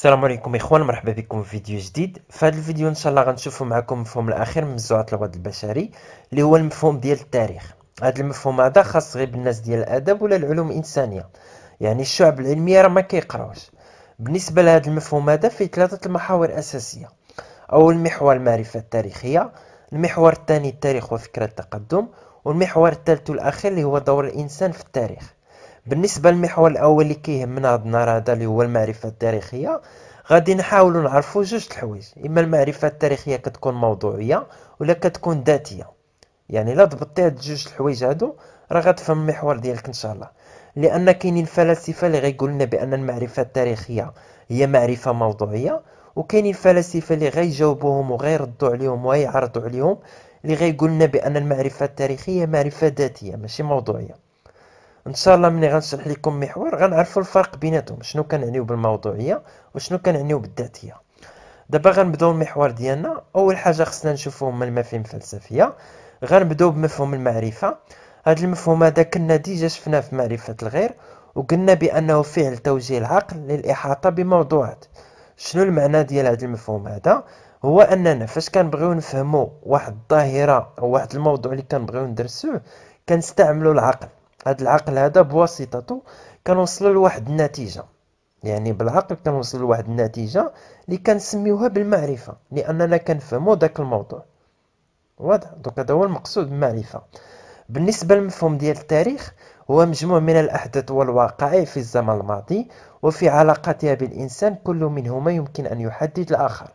السلام عليكم اخوان مرحبا بكم في فيديو جديد في هذا الفيديو ان شاء الله غنشوفوا معكم المفهوم الاخير من موسوعه الوضع البشري اللي هو المفهوم ديال التاريخ هذا المفهوم هذا خاص غير بالناس ديال الادب ولا العلوم الانسانيه يعني الشعب العلميه راه ما كيقراوش بالنسبه لهذا المفهوم هذا فيه ثلاثه المحاور اساسيه اول محور المعرفه التاريخيه المحور الثاني التاريخ وفكره التقدم والمحور الثالث والاخير اللي هو دور الانسان في التاريخ بالنسبه للمحور الاول اللي كيهمنا هاد النهار هذا اللي هو المعرفه التاريخيه غادي نحاولوا نعرفوا جوج الحوايج اما المعرفه التاريخيه كتكون موضوعيه ولا كتكون ذاتيه يعني لا ضبطتي هاد جوج الحوايج هادو راه غتفهم المحور ديالك ان شاء الله لان كاينين فلاسفه اللي غيقول لنا بان المعرفه التاريخيه هي معرفه موضوعيه وكاينين فلاسفه اللي غيجاوبوهم وغيردوا عليهم وغيعرضوا عليهم اللي غيقول لنا بان المعرفه التاريخيه معرفه ذاتيه ماشي موضوعيه ان شاء الله ملي غنشرح لكم محور غنعرفوا الفرق بيناتهم شنو كنعنيو بالموضوعيه وشنو كنعنيو بالذاتيه دابا غنبداو المحور ديالنا اول حاجه خصنا نشوفو من المفاهيم الفلسفيه غنبداو بمفهوم المعرفه هذا المفهوم هذا كنا ديجا شفناه في معرفه الغير وقلنا بانه فعل توجيه العقل للاحاطه بموضوعات شنو المعنى ديال هذا المفهوم هذا هو اننا فاش كنبغيو نفهمو واحد الظاهره او واحد الموضوع اللي كنبغيو ندرسوه كنستعملوا العقل هذا العقل هذا بواسطته كنوصل لواحد النتيجه يعني بالعقل كنوصل لواحد النتيجه اللي كنسميوها بالمعرفه لاننا كنفهموا داك الموضوع واضح دوك هذا هو المقصود بالمعرفه بالنسبه للمفهوم ديال التاريخ هو مجموع من الاحداث والوقائع في الزمن الماضي وفي علاقتها بالانسان كل منهما يمكن ان يحدد الاخر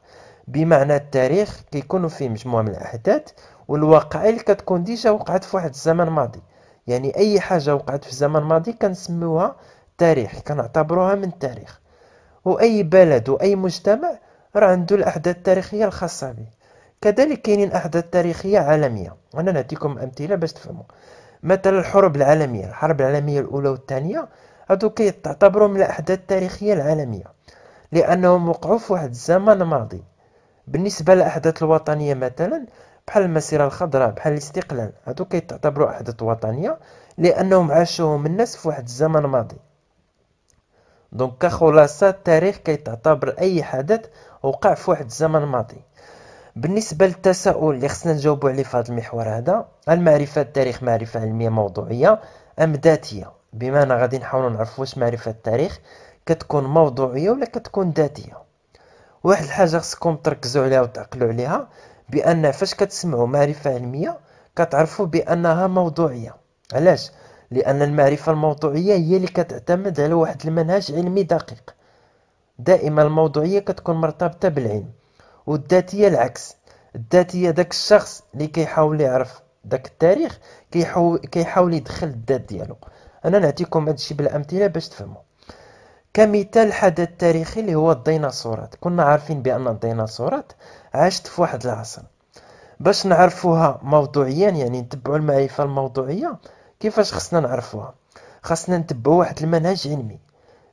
بمعنى التاريخ كيكون فيه مجموعه من الاحداث والوقائع اللي كتكون ديجا وقعت في واحد الزمن ماضي يعني اي حاجه وقعت في الزمن الماضي كنسموها تاريخ كنعتبروها من التاريخ واي بلد واي مجتمع راه عنده الاحداث التاريخيه الخاصه به كذلك كاينين احداث تاريخيه عالميه وانا نعطيكم امثله باش تفهموا مثلا الحرب العالميه الحرب العالميه الاولى والثانيه هادو كيتعتبروا من الاحداث التاريخيه العالميه لانهم وقعوا في واحد الزمن ماضي بالنسبه للاحداث الوطنيه مثلا بحال المسيره الخضراء بحال الاستقلال هادو كيتعتبروا احداث وطنيه لانهم عاشوهم الناس في واحد الزمن ماضي دونك كخلاصه التاريخ كيتعتبر اي حدث وقع في واحد الزمن ماضي بالنسبه للتساؤل اللي خصنا نجاوبوا عليه في هذا المحور هذا المعرفه التاريخ معرفه علميه موضوعيه ام ذاتيه بما انا غادي نحاولوا نعرفوا واش معرفه التاريخ كتكون موضوعيه ولا كتكون ذاتيه واحد الحاجه خصكم تركزوا عليها وتعقلوا عليها بان فاش كتسمعوا معرفه علميه كتعرفوا بانها موضوعيه علاش لان المعرفه الموضوعيه هي اللي كتعتمد على واحد المنهج علمي دقيق دائما الموضوعيه كتكون مرتبطه بالعلم والذاتيه العكس الذاتيه داك الشخص اللي كيحاول يعرف داك التاريخ كيحاول كيحاول يدخل الذات ديالو انا نعطيكم هادشي بالامثله باش تفهموا كمثال حدث تاريخي اللي هو الديناصورات كنا عارفين بأن الديناصورات عاشت في واحد العصر باش نعرفوها موضوعيا يعني نتبعوا المعرفة الموضوعية كيفاش خصنا نعرفوها خصنا نتبعوا واحد المنهج علمي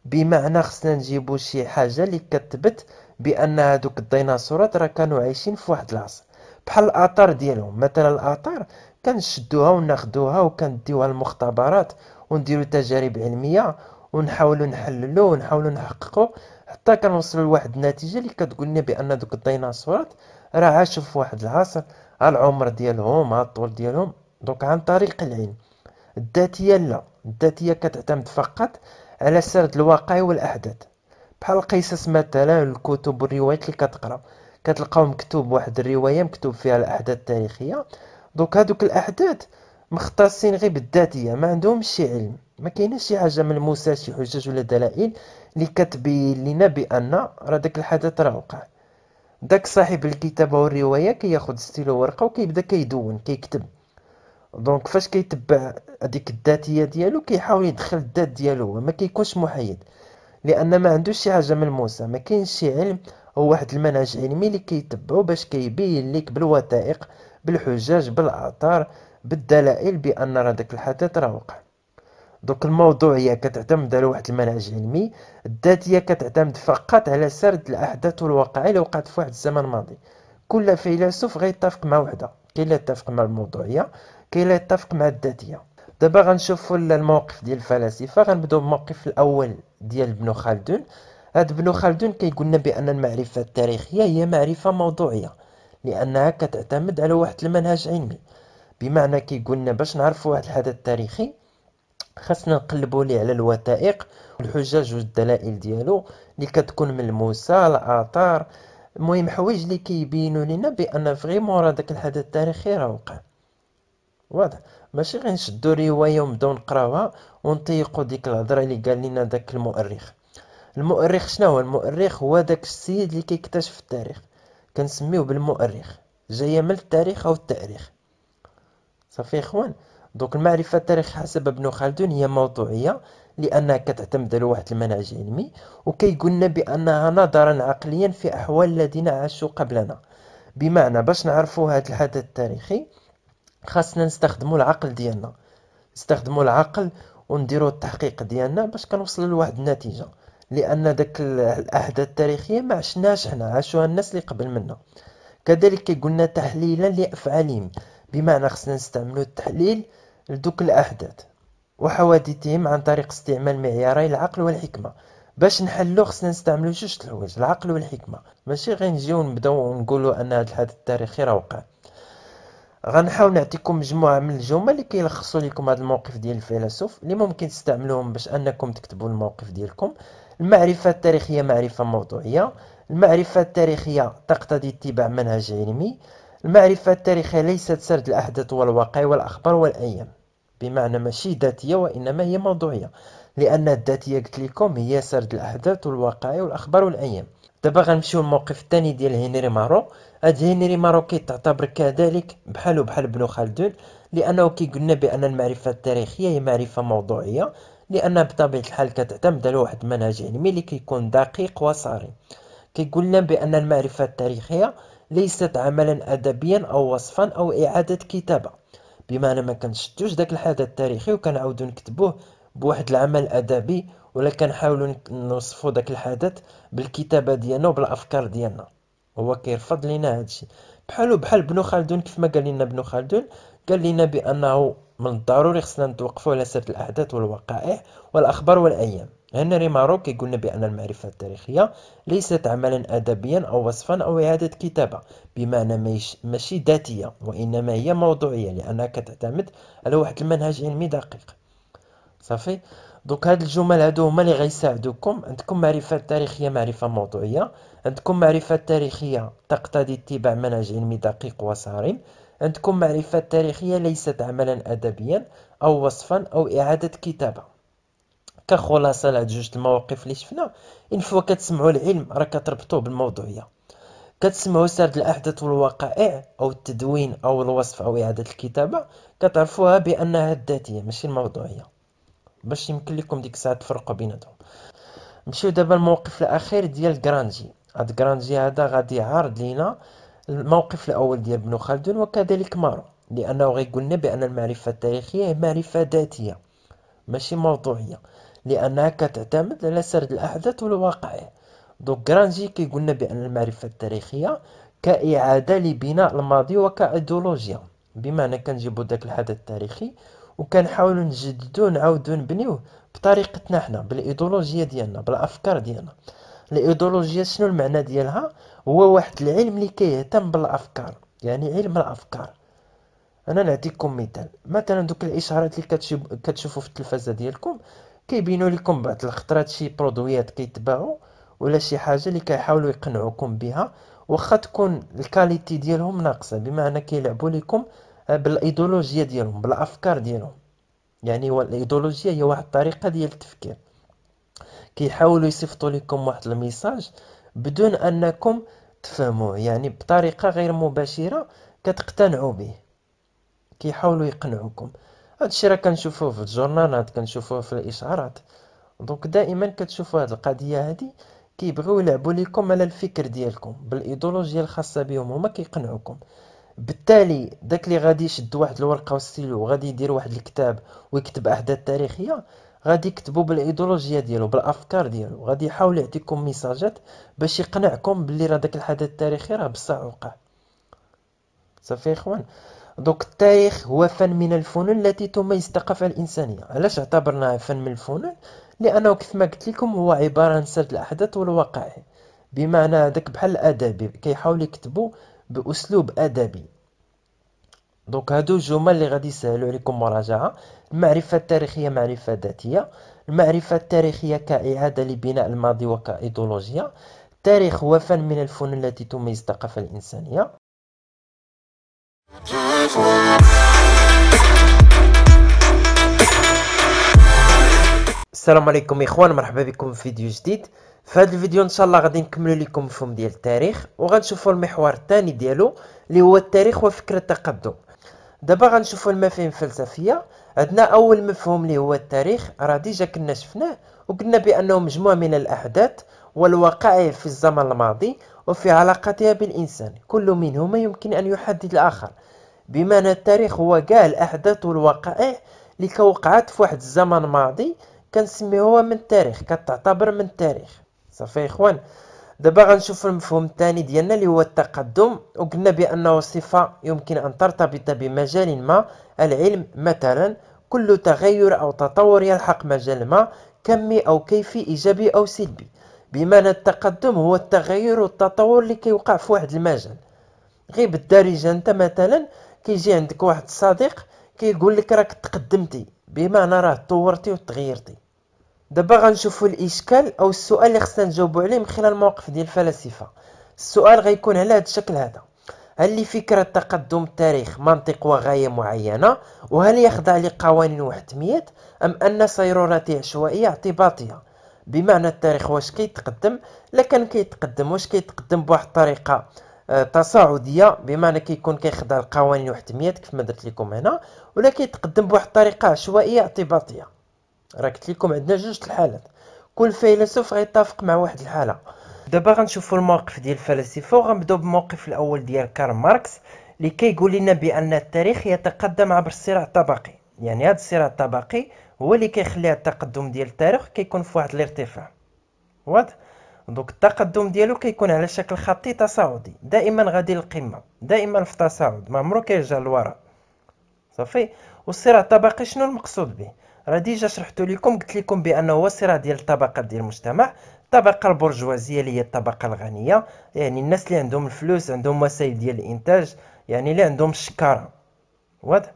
بمعنى خصنا نجيبوا شي حاجة اللي كتبت بأن هذوك الديناصورات راه كانوا عايشين في واحد العصر بحال الآثار ديالهم مثلا الآثار كنشدوها وناخدوها وكنديوها للمختبرات ونديروا تجارب علميه ونحاولوا نحللوا ونحاولوا نحققوا حتى كنوصلوا لواحد النتيجه اللي كتقول لنا بان دوك الديناصورات راه عاشوا في واحد العصر على العمر ديالهم على الطول ديالهم دونك عن طريق العلم الذاتيه لا الذاتيه كتعتمد فقط على سرد الواقع والاحداث بحال القصص مثلا الكتب والروايات اللي كتقرا كتلقاو مكتوب واحد الروايه مكتوب فيها الاحداث التاريخيه دوك هادوك الاحداث مختصين غير بالذاتيه ما عندهمش شي علم ما كاينش شي حاجه ملموسه شي حجج ولا دلائل اللي كتبين لنا بان راه داك الحدث راه وقع داك صاحب الكتابه والروايه كياخذ ستيلو ورقه وكيبدا كيدون كيكتب دونك فاش كيتبع هذيك الذاتيه ديالو كيحاول يدخل الذات ديالو هو ما كيكونش محايد لان ما عندوش شي حاجه ملموسه ما كاينش شي علم هو واحد المنهج علمي اللي كيتبعو باش كيبين لك بالوثائق بالحجاج بالاثار بالدلائل بان راه داك الحدث راه وقع دوك الموضوعيه كتعتمد على واحد المنهج علمي الذاتيه كتعتمد فقط على سرد الاحداث والواقعيه اللي وقعت في واحد الزمن الماضي كل فيلسوف غيتفق مع وحده كاين اللي يتفق مع الموضوعيه كاين اللي يتفق مع الذاتيه دابا غنشوفوا الموقف ديال الفلاسفه غنبداو بالموقف الاول ديال ابن خلدون هاد ابن خلدون كيقول لنا بان المعرفه التاريخيه هي معرفه موضوعيه لانها كتعتمد على واحد المنهج علمي بمعنى كيقول لنا باش نعرفوا واحد الحدث التاريخي خاصنا نقلبوا ليه على الوثائق والحجج والدلائل ديالو اللي كتكون ملموسه الاثار المهم حوايج اللي كيبينوا لنا بان فريمون راه داك الحدث التاريخي راه وقع واضح ماشي غير نشدو روايه ونبداو نقراوها ونطيقوا ديك الهضره اللي قال لنا داك المؤرخ المؤرخ شنو هو المؤرخ هو داك السيد اللي كيكتشف التاريخ كنسميوه بالمؤرخ جايه من التاريخ او التاريخ صافي اخوان دونك المعرفة التاريخية حسب ابن خلدون هي موضوعية لأنها كتعتمد على واحد المنهج علمي وكيقولنا بأنها نظرا عقليا في أحوال الذين عاشوا قبلنا بمعنى باش نعرفوا هذا الحدث التاريخي خاصنا نستخدموا العقل ديالنا نستخدموا العقل ونديروا التحقيق ديالنا باش كنوصلوا لواحد النتيجه لان داك الاحداث التاريخيه ما عشناش حنا عاشوها الناس اللي قبل منا كذلك كيقولنا تحليلا لافعالهم بمعنى خصنا نستعملوا التحليل لدوك الأحداث وحوادثهم عن طريق استعمال معياري العقل والحكمة باش نحلو خصنا نستعملو جوج الحوايج العقل والحكمه ماشي غير نجيو نبداو نقولو ان هذا الحدث التاريخي راه وقع غنحاول نعطيكم مجموعه من الجمل اللي كيلخصوا لكم هذا الموقف ديال الفيلسوف اللي ممكن تستعملوهم باش انكم تكتبوا الموقف ديالكم المعرفه التاريخيه معرفه موضوعيه المعرفه التاريخيه تقتضي اتباع منهج علمي المعرفه التاريخيه ليست سرد الاحداث والواقع والاخبار والايام بمعنى ماشي ذاتيه وانما هي موضوعيه لان الذاتيه قلت لكم هي سرد الاحداث والوقائع والاخبار والايام دابا غنمشيو للموقف الثاني ديال هنري مارو هاد هنري مارو كيتعتبر كذلك بحالو بحال ابن خلدون لانه كي قلنا بان المعرفه التاريخيه هي معرفه موضوعيه لان بطبيعه الحال كتعتمد على واحد المنهج علمي اللي كيكون دقيق وصارم كيقول لنا بان المعرفه التاريخيه ليست عملا ادبيا او وصفا او اعاده كتابه بمعنى ما كنشدوش داك الحدث التاريخي وكنعاودو نكتبوه بواحد العمل ادبي ولا كنحاولو نوصفو داك الحدث بالكتابه ديالنا وبالافكار ديالنا هو كيرفض لينا هادشي بحالو بحال بنو خلدون كيف ما قال لنا بنو خلدون قال لنا بانه من الضروري خصنا نتوقفوا على سرد الاحداث والوقائع والاخبار والايام هنري ريماروك يقولنا بأن المعرفة التاريخية ليست عملا أدبيا أو وصفا أو إعادة كتابة بمعنى ماشي ذاتية وإنما هي موضوعية لأنها كتعتمد على واحد المنهج علمي دقيق صافي دوك هاد الجمل هادو هما اللي غيساعدوكم عندكم معرفة تاريخية معرفة موضوعية عندكم معرفة تاريخية تقتضي اتباع منهج علمي دقيق وصارم عندكم معرفة تاريخية ليست عملا أدبيا أو وصفا أو إعادة كتابة كخلاصه لهاد جوج المواقف اللي شفنا ان فوا كتسمعوا العلم راه كتربطوه بالموضوعيه كتسمعوا سرد الاحداث والوقائع او التدوين او الوصف او اعاده الكتابه كتعرفوها بانها الذاتيه ماشي الموضوعيه باش يمكن لكم ديك الساعه تفرقوا بيناتهم نمشيو دابا الموقف الاخير ديال جرانجي هاد جرانجي هذا غادي يعرض لينا الموقف الاول ديال ابن خلدون وكذلك مارو لانه غيقول لنا بان المعرفه التاريخيه معرفه ذاتيه ماشي موضوعيه لأنك تعتمد على سرد الأحداث والواقع دوك جرانجي كيقولنا بأن المعرفة التاريخية كإعادة لبناء الماضي وكأيديولوجيا بمعنى كنجيبو داك الحدث التاريخي وكنحاولو نجددو نعاودو نبنيوه بطريقتنا حنا بالايديولوجيا ديالنا بالافكار ديالنا الايديولوجيا شنو المعنى ديالها هو واحد العلم اللي كيهتم بالافكار يعني علم الافكار انا نعطيكم مثال مثلا دوك الاشارات اللي كتشوفوا في التلفازه ديالكم كيبينوا لكم بعض الخطرات شي برودويات كيتباعوا ولا شي حاجه اللي كيحاولوا يقنعوكم بها واخا تكون الكاليتي ديالهم ناقصه بمعنى كيلعبوا لكم آه، بالايديولوجيا ديالهم بالافكار ديالهم يعني هو الايديولوجيا هي واحد الطريقه ديال التفكير كيحاولوا يصيفطوا لكم واحد الميساج بدون انكم تفهموا يعني بطريقه غير مباشره كتقتنعوا به كيحاولوا يقنعوكم هادشي راه كنشوفوه في الجورنالات كنشوفوه في الاشعارات دونك دائما كتشوفوا هاد القضيه هادي كيبغيو يلعبوا لكم على الفكر ديالكم بالايديولوجيا الخاصه بهم هما كيقنعوكم بالتالي داك اللي غادي يشد واحد الورقه وستيلو وغادي يدير واحد الكتاب ويكتب احداث تاريخيه غادي يكتبوا بالايديولوجيا ديالو بالافكار ديالو غادي يحاول يعطيكم ميساجات باش يقنعكم باللي راه داك الحدث التاريخي راه بصح وقع صافي اخوان دوك التاريخ هو فن من الفنون التي تميز الثقافة الإنسانية علاش اعتبرناه فن من الفنون لأنه كيف ما قلت لكم هو عبارة عن سرد الأحداث والواقع بمعنى هذاك بحال الأدبي كيحاول يكتبوا بأسلوب أدبي دوك هادو جمل اللي غادي يسهلوا عليكم مراجعة المعرفة التاريخية معرفة ذاتية المعرفة التاريخية كإعادة لبناء الماضي وكإيدولوجيا التاريخ هو فن من الفنون التي تميز الثقافة الإنسانية آه. السلام عليكم اخوان مرحبا بكم في فيديو جديد في هذا الفيديو ان شاء الله غادي نكملوا لكم مفهوم ديال التاريخ وغنشوفوا المحور الثاني ديالو اللي هو التاريخ وفكر التقدم دابا غنشوفوا المفاهيم الفلسفيه عندنا اول مفهوم اللي هو التاريخ راه ديجا كنا شفناه وقلنا بانه مجموعه من الاحداث والوقائع في الزمن الماضي وفي علاقتها بالانسان كل منهما يمكن ان يحدد الاخر بما ان التاريخ هو كاع الاحداث والوقائع اللي كوقعات في واحد الزمن ماضي كنسميوها من التاريخ كتعتبر من التاريخ صافي اخوان دابا غنشوف المفهوم الثاني ديالنا اللي هو التقدم وقلنا بانه صفه يمكن ان ترتبط بمجال ما العلم مثلا كل تغير او تطور يلحق مجال ما كمي او كيفي ايجابي او سلبي بمعنى التقدم هو التغير والتطور اللي كيوقع في واحد المجال غير بالدارجه انت مثلا كيجي عندك واحد الصديق كيقول لك راك تقدمتي بمعنى راه تطورتي وتغيرتي دابا غنشوفوا الاشكال او السؤال اللي خصنا نجاوبوا عليه من خلال المواقف ديال الفلاسفه السؤال غيكون على هذا الشكل هذا هل لفكرة تقدم التاريخ منطق وغاية معينة؟ وهل يخضع لقوانين وحتميات؟ أم أن سيرورته عشوائية اعتباطية؟ بمعنى التاريخ واش كيتقدم لكن كيتقدم واش كيتقدم بواحد الطريقة تصاعديه بمعنى كيكون كيخضع القوانين وحتميات كيف ما درت لكم هنا ولا كيتقدم بواحد الطريقه عشوائيه اعتباطيه راه قلت لكم عندنا جوج الحالات كل فيلسوف غيتفق مع واحد الحاله دابا غنشوفوا الموقف ديال الفلاسفه وغنبداو بالموقف الاول ديال كارل ماركس اللي كيقول لنا بان التاريخ يتقدم عبر الصراع الطبقي يعني هذا الصراع الطبقي هو اللي كيخلي التقدم ديال التاريخ كيكون في واحد الارتفاع واضح دوك التقدم ديالو كيكون على شكل خطي تصاعدي دائما غادي للقمه دائما في تصاعد ما عمرو كيرجع للوراء صافي والصراع الطبقي شنو المقصود به راه ديجا شرحتو لكم قلت لكم بانه هو صراع ديال الطبقات ديال المجتمع الطبقه البرجوازيه اللي هي الطبقه الغنيه يعني الناس اللي عندهم الفلوس عندهم وسائل ديال الانتاج يعني اللي عندهم الشكاره واضح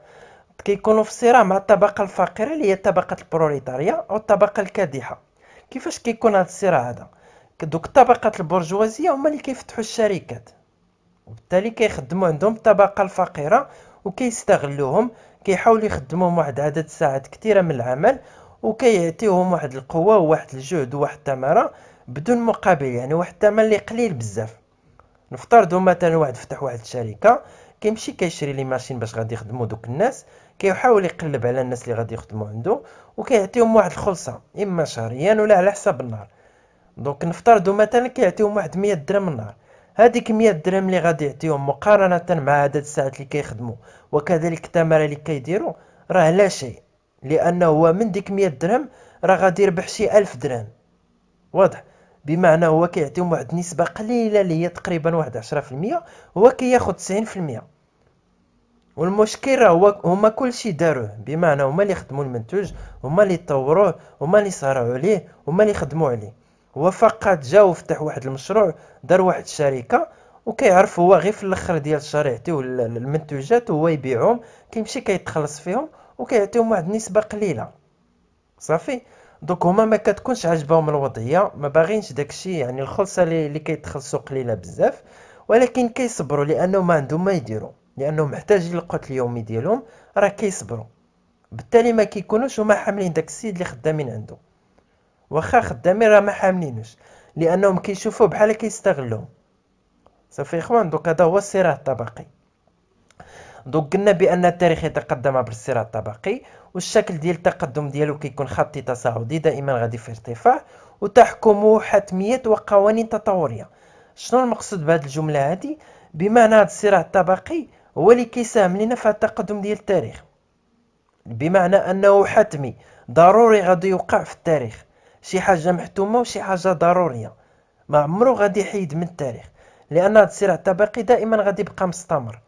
كيكونوا في صراع مع الطبقه الفقيره اللي هي طبقه البروليتاريا او الطبقه الكادحه كيفاش كيكون هذا الصراع هذا دوك الطبقات البرجوازيه هما اللي كيفتحوا الشركات وبالتالي كيخدموا عندهم الطبقه الفقيره وكيستغلوهم كيحاولوا يخدموهم واحد عدد ساعات كثيره من العمل وكيعطيوهم واحد القوه وواحد الجهد وواحد الثمره بدون مقابل يعني واحد الثمن اللي قليل بزاف نفترضوا مثلا واحد فتح واحد الشركه كيمشي كيشري لي ماشين باش غادي يخدموا دوك الناس كيحاول يقلب على الناس اللي غادي يخدموا عنده وكيعطيهم واحد الخلصه اما شهريا ولا على حساب النهار دونك نفترضوا مثلا كيعطيهم واحد 100 درهم النهار هذيك 100 درهم اللي غادي يعطيهم مقارنه مع عدد الساعات اللي كيخدموا وكذلك الثمره اللي كيديروا راه لا شيء لانه هو من ديك 100 درهم راه غادي يربح شي 1000 درهم واضح بمعنى هو كيعطيهم واحد النسبه قليله اللي هي تقريبا واحد 10% هو كياخذ 90% والمشكل راه هو هما كلشي داروه بمعنى هما اللي خدموا المنتوج هما اللي طوروه هما اللي صارعوا عليه هما اللي خدموا عليه هو فقط جا وفتح واحد المشروع دار واحد الشركه وكيعرف هو غير في الاخر ديال الشهر يعطيو المنتوجات هو يبيعهم كيمشي كيتخلص فيهم وكيعطيهم واحد النسبه قليله صافي دوك هما ما كتكونش عجبهم الوضعيه ما باغينش داكشي يعني الخلصه اللي كيتخلصوا قليله بزاف ولكن كيصبروا لانه ما عندهم ما يديروا لانه محتاجين القوت اليومي ديالهم راه كيصبروا بالتالي ما كيكونوش هما حاملين داك السيد اللي خدامين عنده واخا خدامين راه ما حاملينوش لانهم كيشوفوا بحال كيستغلوا صافي اخوان دوك هذا هو الصراع الطبقي دوك قلنا بان التاريخ يتقدم عبر الصراع الطبقي والشكل ديال التقدم ديالو كيكون خطي تصاعدي دائما غادي في ارتفاع وتحكمه حتميات وقوانين تطوريه شنو المقصود بهاد الجمله هادي بمعنى هاد الصراع الطبقي هو اللي كيساهم لنا في التقدم ديال التاريخ بمعنى انه حتمي ضروري غادي يوقع في التاريخ شي حاجه محتومه وشي حاجه ضروريه ما عمرو غادي يحيد من التاريخ لان هذا الصراع الطبقي دائما غادي يبقى مستمر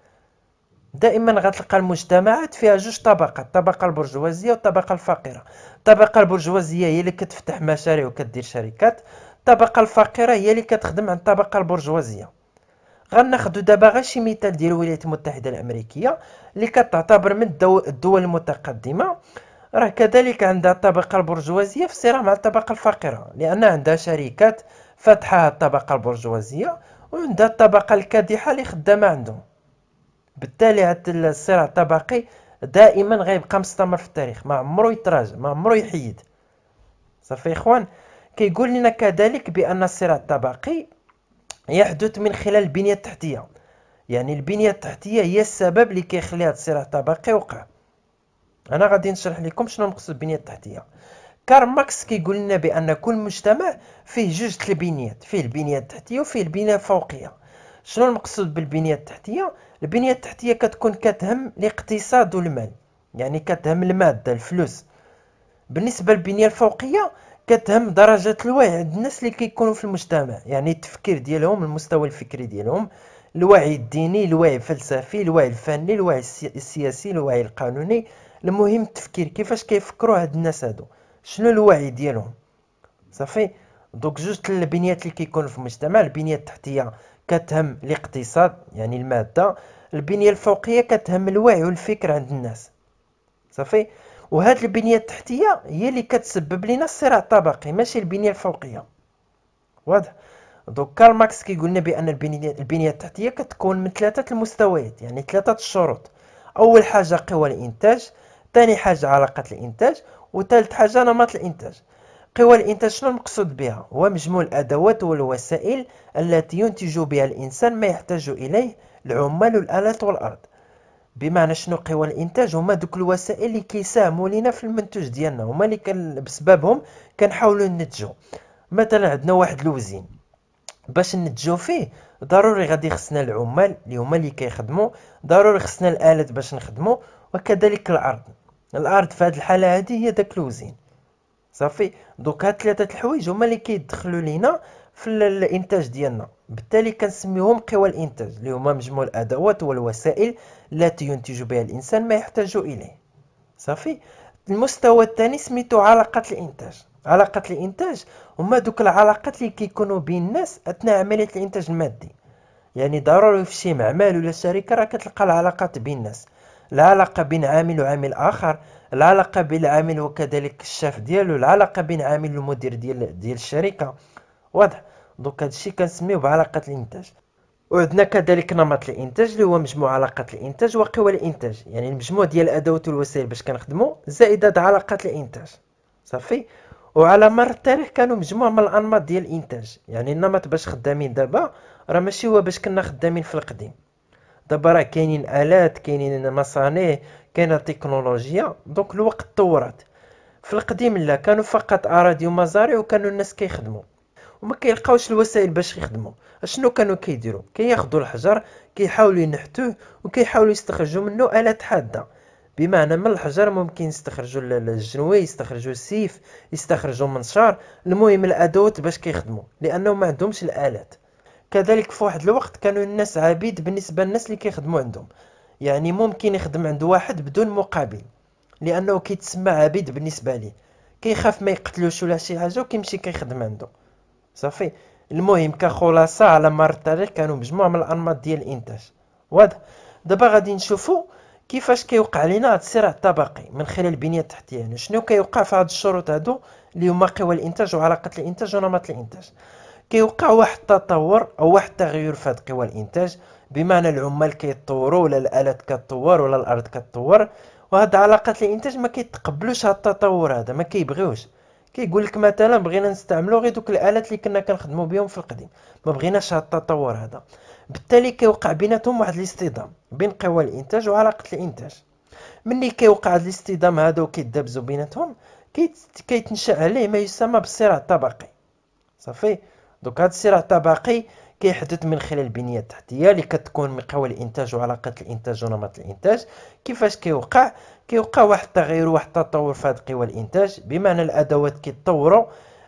دائما غتلقى المجتمعات فيها جوج طبقات الطبقه البرجوازيه والطبقه الفقيره الطبقه البرجوازيه هي اللي كتفتح مشاريع وكدير شركات الطبقه الفقيره هي اللي كتخدم عند الطبقه البرجوازيه غناخذ دابا غير شي مثال ديال الولايات المتحده الامريكيه اللي كتعتبر من الدول المتقدمه راه كذلك عندها الطبقة البرجوازية في صراع مع الطبقة الفقيرة لأن عندها شركات فاتحة الطبقة البرجوازية وعندها الطبقة الكادحة اللي خدامة عندهم بالتالي هاد الصراع الطبقي دائما غيبقى مستمر في التاريخ ما عمرو يتراجع ما عمرو يحيد صافي اخوان كيقول لنا كذلك بان الصراع الطبقي يحدث من خلال البنيه التحتيه يعني البنيه التحتيه هي السبب اللي كيخلي هذا الصراع الطبقي يوقع انا غادي نشرح لكم شنو نقصد بالبنيه التحتيه كار ماكس كيقول لنا بان كل مجتمع فيه جوج البنيات فيه البنيه التحتيه وفيه البنيه الفوقيه شنو المقصود بالبنيه التحتيه البنيه التحتيه كتكون كتهم الاقتصاد والمال يعني كتهم الماده الفلوس بالنسبه للبنيه الفوقيه كتهم درجه الوعي عند الناس اللي كيكونوا في المجتمع يعني التفكير ديالهم المستوى الفكري ديالهم الوعي الديني الوعي الفلسفي الوعي الفني الوعي السياسي الوعي القانوني المهم التفكير كيفاش كيفكروا هاد الناس هادو شنو الوعي ديالهم صافي دوك جوج البنيات اللي كيكون في المجتمع البنيه التحتيه كتهم الاقتصاد يعني الماده البنيه الفوقيه كتهم الوعي والفكر عند الناس صافي وهاد البنيه التحتيه هي اللي كتسبب لنا الصراع الطبقي ماشي البنيه الفوقيه واضح دوك كارل ماكس كيقول لنا بان البنيه البنيه التحتيه كتكون من ثلاثه المستويات يعني ثلاثه الشروط اول حاجه قوى الانتاج ثاني حاجه علاقه الانتاج وثالث حاجه نمط الانتاج قوى الانتاج شنو المقصود بها هو مجموع الادوات والوسائل التي ينتج بها الانسان ما يحتاج اليه العمال والالات والارض بمعنى شنو قوى الانتاج هما دوك الوسائل اللي كيساهموا لينا في المنتوج ديالنا هما اللي كان بسببهم كنحاولوا ننتجو مثلا عندنا واحد لوزين باش ننتجو فيه ضروري غادي خصنا العمال اللي هما اللي كيخدموا ضروري خصنا الالات باش نخدموا وكذلك الارض الارض في هذه الحاله هذه هي داك لوزين صافي دوك هاد ثلاثه الحوايج هما اللي كيدخلوا لينا في الانتاج ديالنا بالتالي كنسميهم قوى الانتاج اللي هما مجموع الادوات والوسائل التي ينتج بها الانسان ما يحتاج اليه صافي المستوى الثاني سميتو علاقات الانتاج علاقات الانتاج هما دوك العلاقات اللي كيكونوا بين الناس اثناء عمليه الانتاج المادي يعني ضروري في شي معمل ولا شركه راه كتلقى العلاقات بين الناس العلاقة بين عامل وعامل آخر العلاقة بين العامل وكذلك الشاف ديالو العلاقة بين عامل والمدير ديال ديال الشركة واضح دوك هادشي كنسميوه بعلاقة الإنتاج وعندنا كذلك نمط الانتاج اللي هو مجموع علاقات الانتاج وقوى الانتاج يعني المجموع ديال الادوات والوسائل باش كنخدمو زائد علاقات الانتاج صافي وعلى مر التاريخ كانوا مجموعه من الانماط ديال الانتاج يعني النمط باش خدامين دابا راه ماشي هو باش كنا خدامين في القديم دابا راه كاينين الات كاينين مصانع كاينه تكنولوجيا دونك الوقت طورت في القديم لا كانوا فقط اراضي ومزارع وكانوا الناس كيخدموا وما كيلقاوش الوسائل باش يخدموا اشنو كانوا كيديروا كياخذوا الحجر كيحاولوا ينحتوه وكيحاولوا يستخرجوا منه الات حاده بمعنى من الحجر ممكن يستخرجوا الجنوي يستخرجوا السيف يستخرجوا منشار المهم الادوات باش كيخدموا لانه ما عندهمش الالات كذلك في واحد الوقت كانوا الناس عبيد بالنسبه للناس اللي كيخدموا عندهم يعني ممكن يخدم عند واحد بدون مقابل لانه كيتسمى عبيد بالنسبه ليه كيخاف ما يقتلوش ولا شي حاجه وكيمشي كيخدم عنده صافي المهم كخلاصه على مر التاريخ كانوا مجموعه من الانماط ديال الانتاج واضح دابا غادي نشوفوا كيفاش كيوقع لينا هذا الصراع الطبقي من خلال البنيه التحتيه يعني شنو كيوقع في هذه الشروط هادو اللي هما قوى الانتاج وعلاقه الانتاج ونمط الانتاج كيوقع واحد التطور او واحد التغير في هاد قوى الانتاج بمعنى العمال كيتطوروا ولا الالات كتطور ولا الارض كتطور وهاد علاقات الانتاج ما كيتقبلوش هاد التطور هذا ما كيبغيوش كيقول لك مثلا بغينا نستعملوا غير دوك الالات اللي كنا كنخدموا بهم في القديم ما بغيناش هاد التطور هذا بالتالي كيوقع بيناتهم واحد الاصطدام بين قوى الانتاج وعلاقه الانتاج ملي كيوقع هاد الاصطدام هذا وكيدابزو بيناتهم كيتنشا عليه ما يسمى بالصراع الطبقي صافي دوك هذا الصراع الطبقي كيحدث من خلال البنيه التحتيه اللي كتكون قوى الانتاج وعلاقه الانتاج ونمط الانتاج كيفاش كيوقع كيوقع واحد التغير واحد التطور في هذه قوى الانتاج بمعنى الادوات كيتطوروا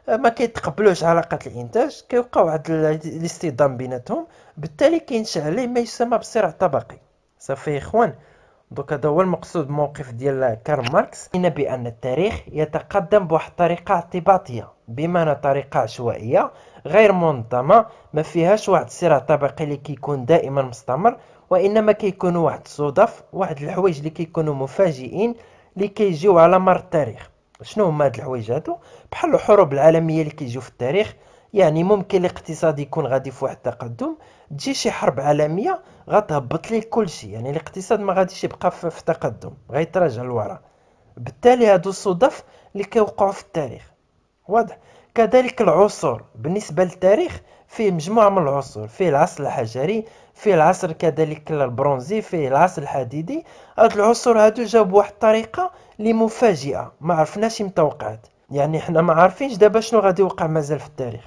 آه، ما كيتقبلوش علاقه الانتاج كيوقع واحد الاصطدام بيناتهم بالتالي كينشعل ما يسمى بالصراع الطبقي صافي اخوان دوك هذا هو المقصود بموقف ديال كارل ماركس ان بان التاريخ يتقدم بواحد الطريقه اعتباطيه بمعنى طريقة عشوائية غير منظمة ما فيهاش واحد الصراع طبقي اللي كيكون دائما مستمر وانما كيكون واحد الصدف واحد الحوايج اللي كيكونوا مفاجئين اللي كيجيو على مر التاريخ شنو هما هاد الحوايج هادو بحال الحروب العالميه اللي كيجيو في التاريخ يعني ممكن الاقتصاد يكون غادي في واحد التقدم تجي شي حرب عالميه غتهبط ليه كلشي يعني الاقتصاد ما غاديش يبقى في تقدم غيتراجع لورا بالتالي هادو الصدف اللي كيوقعوا في التاريخ واضح كذلك العصور بالنسبة للتاريخ فيه مجموعة من العصور فيه العصر الحجري فيه العصر كذلك البرونزي فيه العصر الحديدي هاد العصور هادو جاو بواحد الطريقة اللي مفاجئة ما عرفناش متى وقعت يعني حنا ما عارفينش دابا شنو غادي يوقع مازال في التاريخ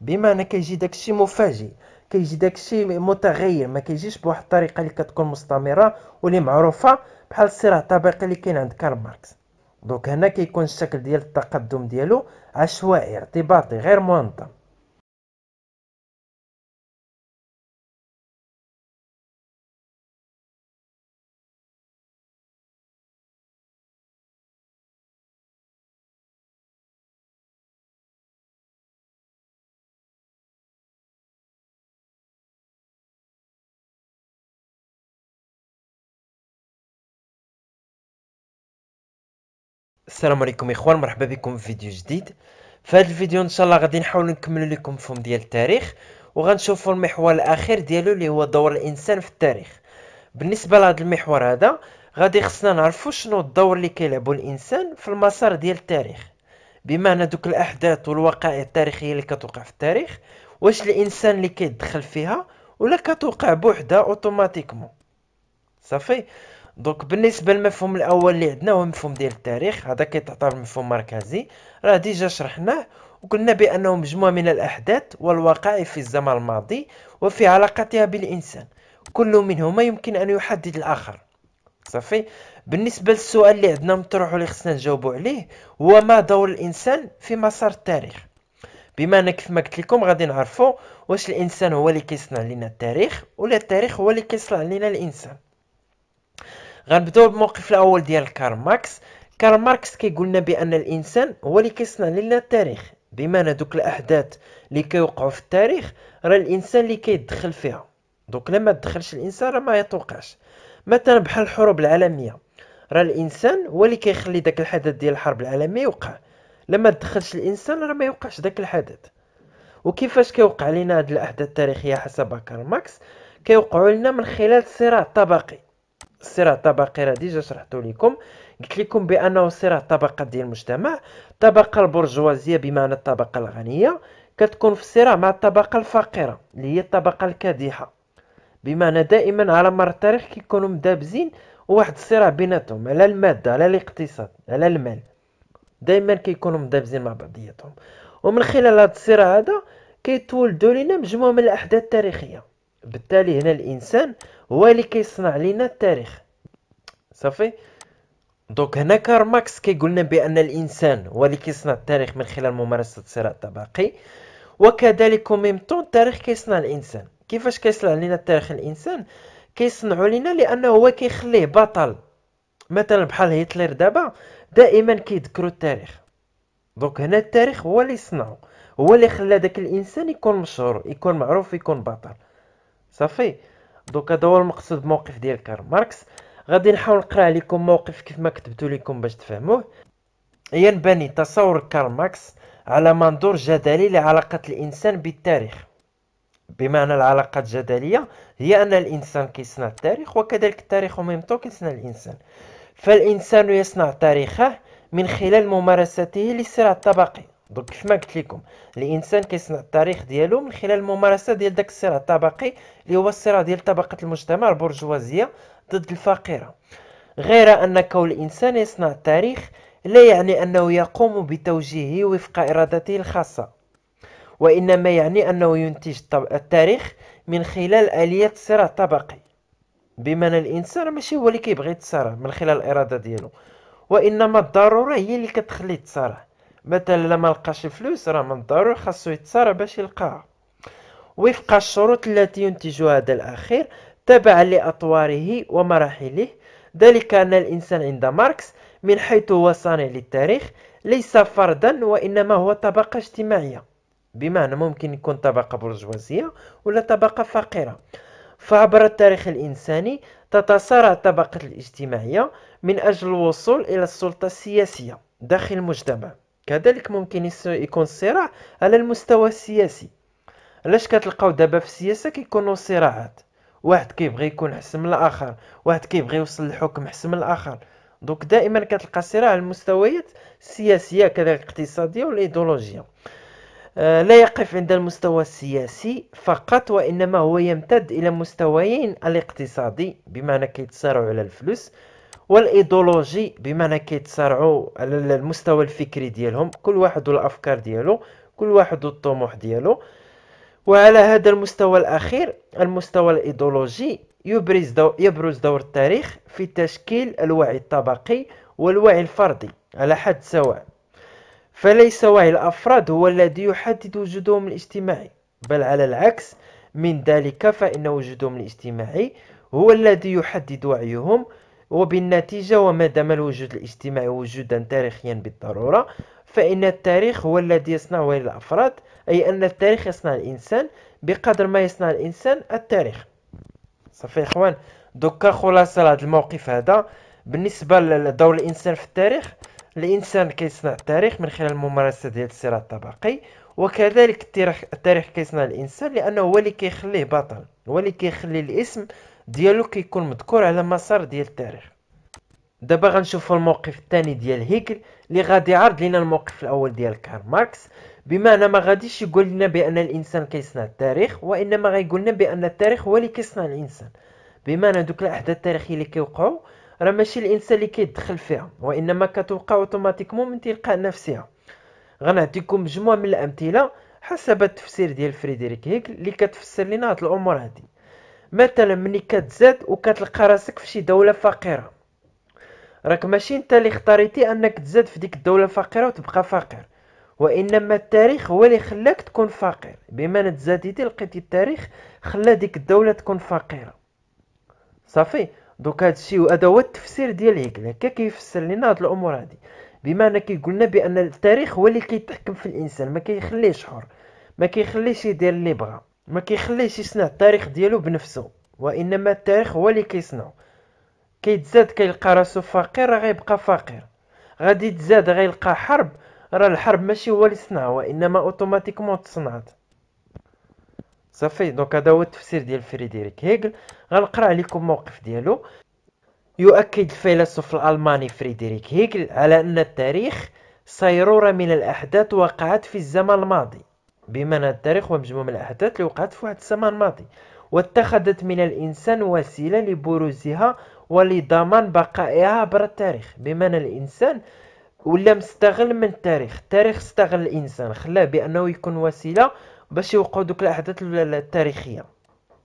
بما ان كيجي داكشي مفاجئ كيجي داكشي متغير ما كيجيش بواحد الطريقه اللي كتكون مستمره واللي معروفه بحال الصراع الطبقي اللي كاين عند كارل ماركس دونك هنا كيكون الشكل ديال التقدم ديالو عشوائي ارتباطي غير منظم السلام عليكم اخوان مرحبا بكم في فيديو جديد في هذا الفيديو ان شاء الله غادي نحاول نكمل لكم فهم ديال التاريخ وغنشوفوا المحور الاخير ديالو اللي هو دور الانسان في التاريخ بالنسبه لهذا المحور هذا غادي خصنا نعرفوا شنو الدور اللي كيلعبو الانسان في المسار ديال التاريخ بمعنى دوك الاحداث والوقائع التاريخيه اللي كتوقع في التاريخ واش الانسان اللي كيدخل فيها ولا كتوقع بوحدها اوتوماتيكمون صافي دونك بالنسبه للمفهوم الاول اللي عندنا هو مفهوم ديال التاريخ هذا كيتعتبر مفهوم مركزي راه ديجا شرحناه وقلنا بانه مجموعه من الاحداث والوقائع في الزمن الماضي وفي علاقتها بالانسان كل منهما يمكن ان يحدد الاخر صافي بالنسبه للسؤال اللي عندنا مطروح اللي خصنا نجاوبوا عليه هو ما دور الانسان في مسار التاريخ بما ان كيف ما قلت لكم غادي نعرفوا واش الانسان هو اللي كيصنع لنا التاريخ ولا التاريخ هو اللي كيصنع لنا الانسان غنبداو بالموقف الاول ديال كارل ماركس كارل ماركس كيقولنا بان الانسان هو اللي كيصنع لنا التاريخ بمعنى دوك الاحداث اللي كيوقعوا في التاريخ راه الانسان اللي كيدخل فيها دوك لما تدخلش الانسان راه ما يتوقعش مثلا بحال الحروب العالميه راه الانسان هو اللي كيخلي داك الحدث ديال الحرب العالميه يوقع لما تدخلش الانسان راه ما يوقعش داك الحدث وكيفاش كيوقع لنا هاد الاحداث التاريخيه حسب كارل ماركس كيوقعوا لنا من خلال صراع طبقي الصراع الطبقي راه ديجا شرحته لكم قلت لكم بانه صراع طبقات ديال المجتمع الطبقه البرجوازيه بمعنى الطبقه الغنيه كتكون في صراع مع الطبقه الفقيره اللي هي الطبقه الكادحه بمعنى دائما على مر التاريخ كيكونوا مدابزين وواحد الصراع بيناتهم على الماده على الاقتصاد على المال دائما كيكونوا مدابزين مع بعضياتهم ومن خلال هذا الصراع هذا كيتولدوا لنا مجموعه من الاحداث التاريخيه بالتالي هنا الانسان هو اللي كيصنع لينا التاريخ صافي دونك هنا كارل ماكس كيقول لنا بان الانسان هو اللي كيصنع التاريخ من خلال ممارسه الصراع الطبقي وكذلك ميم طون التاريخ كيصنع الانسان كيفاش كيصنع لينا التاريخ الانسان كيصنعوا لينا لانه هو كيخليه بطل مثلا بحال هتلر دابا دائما كيذكروا التاريخ دونك هنا التاريخ هو اللي صنعه هو اللي خلى داك الانسان يكون مشهور يكون معروف يكون بطل صافي دوكا هذا هو المقصود بموقف ديال كارل ماركس غادي نحاول نقرا لكم موقف كيف ما كتبتو لكم باش تفهموه ينبني تصور كارل ماركس على منظور جدلي لعلاقة الإنسان بالتاريخ بمعنى العلاقة الجدلية هي أن الإنسان كيصنع التاريخ وكذلك التاريخ ميمتو كيصنع الإنسان فالإنسان يصنع تاريخه من خلال ممارسته للصراع الطبقي دونك كيفما قلت لكم الانسان كيصنع التاريخ ديالو من خلال الممارسه ديال داك الصراع الطبقي اللي هو الصراع ديال طبقه المجتمع البرجوازيه ضد الفقيره غير ان كون الانسان يصنع التاريخ لا يعني انه يقوم بتوجيهه وفق ارادته الخاصه وانما يعني انه ينتج التاريخ من خلال اليه الصراع الطبقي بمعنى الانسان ماشي هو اللي كيبغي يتصارع من خلال الاراده ديالو وانما الضروره هي اللي كتخلي يتصارع مثلا لقى شي الفلوس راه من الضروري خاصو يتسارع باش يلقاها وفق الشروط التي ينتجها هذا الاخير تبع لاطواره ومراحله ذلك ان الانسان عند ماركس من حيث هو صانع للتاريخ ليس فردا وانما هو طبقه اجتماعيه بمعنى ممكن يكون طبقه برجوازيه ولا طبقه فقيره فعبر التاريخ الانساني تتصارع الطبقه الاجتماعيه من اجل الوصول الى السلطه السياسيه داخل المجتمع كذلك ممكن يكون الصراع على المستوى السياسي علاش كتلقاو دابا في السياسه كيكونوا صراعات واحد كيبغي يكون احسن من الاخر واحد كيبغي يوصل للحكم احسن من الاخر دونك دائما كتلقى صراع على المستويات السياسيه كذلك الاقتصاديه والايديولوجيه آه، لا يقف عند المستوى السياسي فقط وانما هو يمتد الى مستويين الاقتصادي بمعنى كيتصارعوا على الفلوس والايديولوجي بمعنى كيتصارعوا على المستوى الفكري ديالهم كل واحد والافكار ديالو كل واحد والطموح ديالو وعلى هذا المستوى الاخير المستوى الايديولوجي يبرز دو يبرز دور التاريخ في تشكيل الوعي الطبقي والوعي الفردي على حد سواء فليس وعي الافراد هو الذي يحدد وجودهم الاجتماعي بل على العكس من ذلك فان وجودهم الاجتماعي هو الذي يحدد وعيهم وبالنتيجة وما دام الوجود الاجتماعي وجودا تاريخيا بالضرورة فإن التاريخ هو الذي يصنع وين الأفراد أي أن التاريخ يصنع الإنسان بقدر ما يصنع الإنسان التاريخ صافي إخوان دوكا خلاصة هذا الموقف هذا بالنسبة لدور الإنسان في التاريخ الإنسان كيصنع التاريخ من خلال الممارسة ديال الصراع الطبقي وكذلك التاريخ التاريخ كيصنع الإنسان لأنه هو اللي كيخليه بطل هو اللي كيخلي الاسم ديالو كيكون مذكور على مسار ديال التاريخ دابا غنشوفوا الموقف الثاني ديال هيكل اللي غادي يعرض لنا الموقف الاول ديال كارل ماركس بمعنى ما غاديش يقول لنا بان الانسان كيصنع التاريخ وانما غيقول لنا بان التاريخ هو اللي كيصنع الانسان بمعنى دوك الاحداث التاريخيه اللي كيوقعوا راه ماشي الانسان اللي كيدخل فيها وانما كتوقع اوتوماتيكمون من تلقاء نفسها غنعطيكم مجموعه من الامثله حسب التفسير ديال فريدريك هيكل اللي كتفسر لنا هاد الامور هذه مثلا ملي كتزاد وكتلقى راسك في شي دوله فقيره راك ماشي انت اللي اختاريتي انك تزاد في ديك الدوله الفقيره وتبقى فقير وانما التاريخ هو اللي خلاك تكون فقير بما تزاديتي لقيتي التاريخ خلا ديك الدوله تكون فقيره صافي دوك هادشي وهذا هو التفسير ديال هيكل هكا كيفسر لنا هاد الامور هادي بما ان كيقولنا بان التاريخ هو اللي كيتحكم في الانسان ما كيخليهش حر ما كيخليش يدير اللي بغا ما كيخليش يصنع التاريخ ديالو بنفسه وانما التاريخ هو اللي كيصنعو كيتزاد كيلقى راسو فقير راه غيبقى فقير غادي تزاد غيلقى حرب راه الحرب ماشي هو اللي صنعها وانما اوتوماتيكمون تصنعت صافي دونك هذا هو التفسير ديال فريدريك هيغل غنقرا لكم موقف ديالو يؤكد الفيلسوف الالماني فريدريك هيغل على ان التاريخ سيروره من الاحداث وقعت في الزمن الماضي بمعنى التاريخ ومجموع الأحداث اللي وقعت في واحد السمان الماضي واتخذت من الإنسان وسيلة لبروزها ولضمان بقائها عبر التاريخ بمعنى الإنسان ولا مستغل من التاريخ التاريخ استغل الإنسان خلاه بأنه يكون وسيلة باش يوقعوا دوك الأحداث التاريخية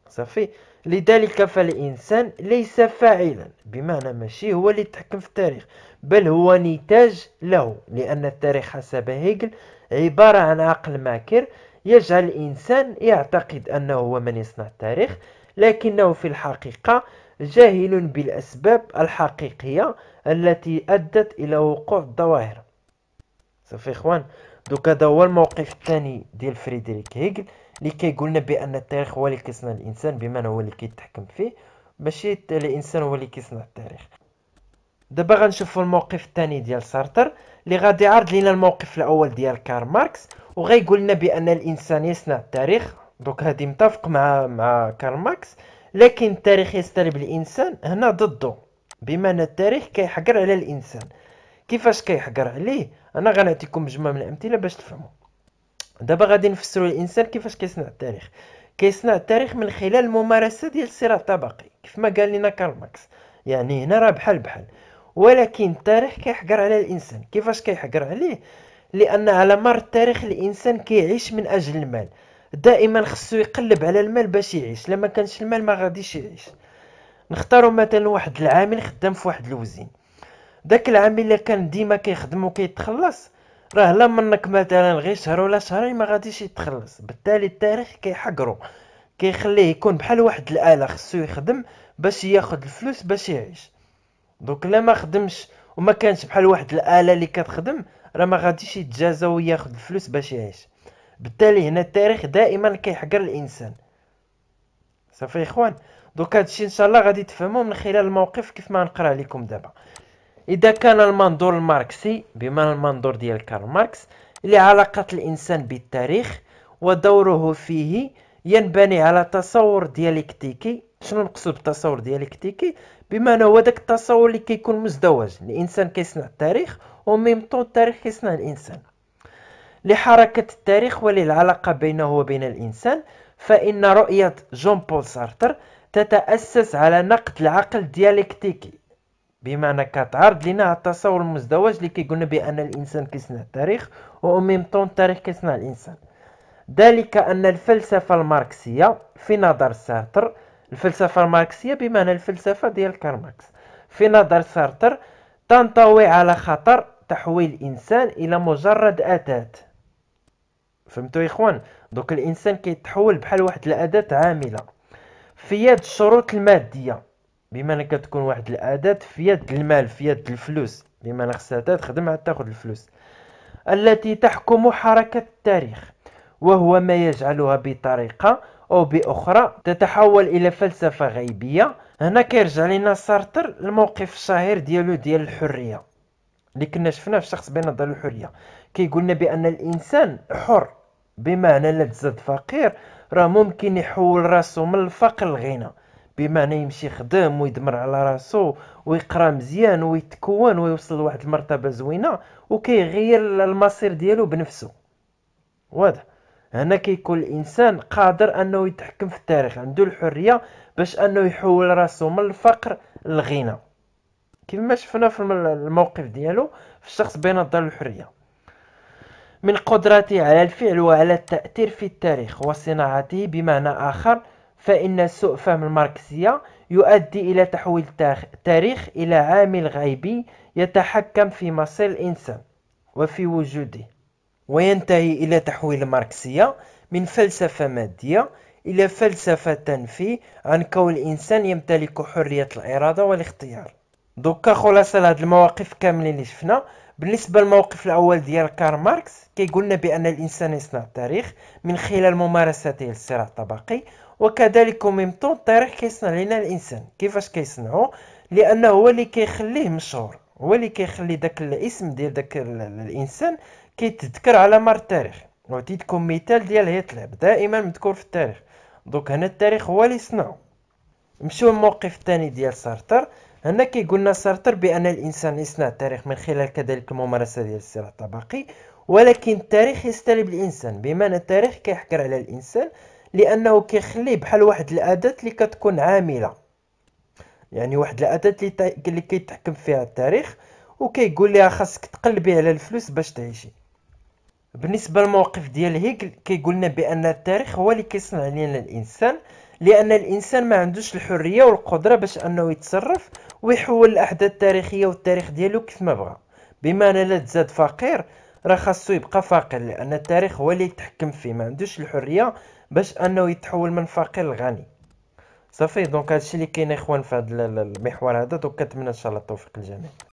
صافي لذلك فالإنسان ليس فاعلا بمعنى ماشي هو اللي يتحكم في التاريخ بل هو نتاج له لأن التاريخ حسب هيجل عبارة عن عقل ماكر يجعل الإنسان يعتقد أنه هو من يصنع التاريخ لكنه في الحقيقة جاهل بالأسباب الحقيقية التي أدت إلى وقوع الظواهر صافي إخوان دوكا هذا هو الموقف الثاني ديال فريدريك هيجل اللي كيقولنا بان التاريخ هو اللي كيصنع الانسان بمعنى هو اللي كيتحكم فيه ماشي الانسان هو اللي كيصنع التاريخ دابا غنشوفوا الموقف الثاني ديال سارتر اللي غادي يعرض لنا الموقف الاول ديال كارل ماركس وغايقول لنا بان الانسان يصنع التاريخ دوك هادي متفق مع مع كارل ماركس لكن التاريخ يستلب الانسان هنا ضده بما ان التاريخ كيحقر على الانسان كيفاش كيحقر عليه انا غنعطيكم مجموعه من الامثله باش تفهموا دابا غادي نفسروا الانسان كيفاش كيصنع التاريخ كيصنع التاريخ من خلال الممارسه ديال الصراع الطبقي كيف ما قال لنا كارل ماكس يعني هنا راه بحال بحال ولكن التاريخ كيحقر على الانسان كيفاش كيحقر عليه لان على مر التاريخ الانسان كيعيش من اجل المال دائما خصو يقلب على المال باش يعيش لما كانش المال ما غاديش يعيش نختاروا مثلا واحد العامل خدام في واحد الوزين داك العامل اللي كان ديما كيخدم وكيتخلص راه لا منك مثلا غير شهر ولا شهرين ما غاديش يتخلص بالتالي التاريخ كيحقرو كيخليه يكون بحال واحد الآلة خصو يخدم باش ياخد الفلوس باش يعيش دونك لا ما خدمش وما كانش بحال واحد الآلة اللي كتخدم راه ما غاديش يتجازى وياخد الفلوس باش يعيش بالتالي هنا التاريخ دائما كيحقر الانسان صافي اخوان دوك هادشي ان شاء الله غادي تفهموه من خلال الموقف كيف ما نقرا لكم دابا إذا كان المنظور الماركسي بمعنى المنظور ديال كارل ماركس لعلاقة الإنسان بالتاريخ ودوره فيه ينبني على تصور ديالكتيكي شنو نقصد بالتصور ديالكتيكي بمعنى هو داك التصور اللي كيكون مزدوج الانسان كيصنع التاريخ وميم طو التاريخ كيصنع الانسان لحركة التاريخ وللعلاقة بينه وبين الانسان فان رؤية جون بول سارتر تتأسس على نقد العقل ديالكتيكي بمعنى كتعرض لنا على التصور المزدوج اللي كيقولنا بان الانسان كيصنع التاريخ وأميم طون التاريخ كيصنع الانسان ذلك ان الفلسفه الماركسيه في نظر سارتر الفلسفه الماركسيه بمعنى الفلسفه ديال كارماكس في نظر سارتر تنطوي على خطر تحويل الانسان الى مجرد اداه فهمتوا اخوان دوك الانسان كيتحول بحال واحد الاداه عامله في يد الشروط الماديه بما انك تكون واحد الاداه في يد المال في يد الفلوس بما انك تخدم حتى تاخذ الفلوس التي تحكم حركه التاريخ وهو ما يجعلها بطريقه او باخرى تتحول الى فلسفه غيبيه هنا كيرجع لنا سارتر الموقف الشهير ديالو ديال الحريه اللي كنا شفناه في شخص بنظر الحريه كيقولنا بان الانسان حر بمعنى لا تزاد فقير راه ممكن يحول راسو من الفقر للغنى بمعنى يمشي يخدم ويدمر على راسو ويقرا مزيان ويتكون ويوصل لواحد المرتبه زوينه وكيغير المصير ديالو بنفسه واضح هنا كيكون الانسان قادر انه يتحكم في التاريخ عنده الحريه باش انه يحول راسو من الفقر للغنى ما شفنا في الموقف ديالو في الشخص بين الضال الحريه من قدرته على الفعل وعلى التاثير في التاريخ وصناعته بمعنى اخر فإن سوء فهم الماركسية يؤدي إلى تحويل التاريخ إلى عامل غيبي يتحكم في مصير الإنسان وفي وجوده وينتهي إلى تحويل الماركسية من فلسفة مادية إلى فلسفة تنفي عن كون الإنسان يمتلك حرية الإرادة والاختيار دوكا خلاصة لهاد المواقف كاملين اللي شفنا بالنسبة للموقف الأول ديال كار ماركس كيقولنا بأن الإنسان يصنع التاريخ من خلال ممارسته للصراع الطبقي وكذلك ميم طون الطريق كيصنع لنا الانسان كيفاش كيصنعو لانه هو اللي كيخليه مشهور هو اللي كيخلي داك الاسم ديال داك الانسان كيتذكر على مر التاريخ عطيتكم مثال ديال هتلر دائما مذكور في التاريخ دوك هنا التاريخ هو اللي صنعو نمشيو للموقف الثاني ديال سارتر هنا كيقولنا سارتر بان الانسان يصنع التاريخ من خلال كذلك الممارسه ديال الصراع الطبقي ولكن التاريخ يستلب الانسان بمعنى التاريخ كيحكر على الانسان لانه كيخليه بحال واحد الاداه اللي كتكون عامله يعني واحد الاداه اللي اللي كيتحكم فيها التاريخ وكيقول لها خاصك تقلبي على الفلوس باش تعيشي بالنسبه للموقف ديال هيكل كيقول لنا بان التاريخ هو اللي كيصنع لنا الانسان لان الانسان ما عندوش الحريه والقدره باش انه يتصرف ويحول الاحداث التاريخيه والتاريخ ديالو كيف ما بغى بما ان لا تزاد فقير راه خاصو يبقى فقير لان التاريخ هو اللي يتحكم فيه ما عندوش الحريه باش انه يتحول من فقير لغني صافي دونك هادشي اللي كاين اخوان في هذا المحور هذا دونك كنتمنى ان شاء الله التوفيق للجميع